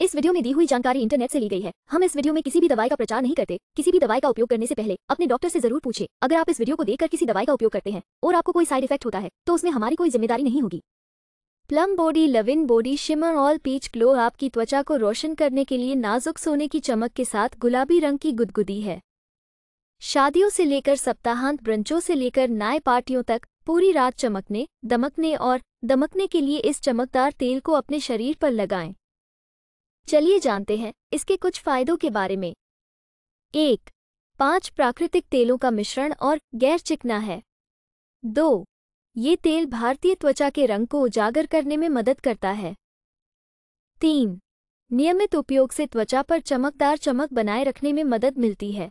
इस वीडियो में दी हुई जानकारी इंटरनेट से ली गई है हम इस वीडियो में किसी भी दवाई का प्रचार नहीं करते किसी भी दवाई का उपयोग करने से पहले अपने डॉक्टर से जरूर पूछे अगर आप इस वीडियो को देखकर किसी दवाई का उपयोग करते हैं और आपको कोई साइड इफेक्ट होता है तो उसमें हमारी कोई जिम्मेदारी नहीं होगी plum body lovin body shimmer all peach glow आपकी त्वचा को रोशन करने के लिए नाजुक सोने की चमक के साथ गुलाबी रंग की गुदगुदी है शादियों से लेकर सप्ताहांत ब्रंचों से लेकर नाय पार्टियों तक पूरी रात चमकने दमकने और दमकने के लिए इस चमकदार तेल को अपने शरीर पर लगाएं चलिए जानते हैं इसके कुछ फायदों के बारे में एक पांच प्राकृतिक तेलों का मिश्रण और गैर चिकना है दो ये तेल भारतीय त्वचा के रंग को उजागर करने में मदद करता है तीन नियमित उपयोग से त्वचा पर चमकदार चमक बनाए रखने में मदद मिलती है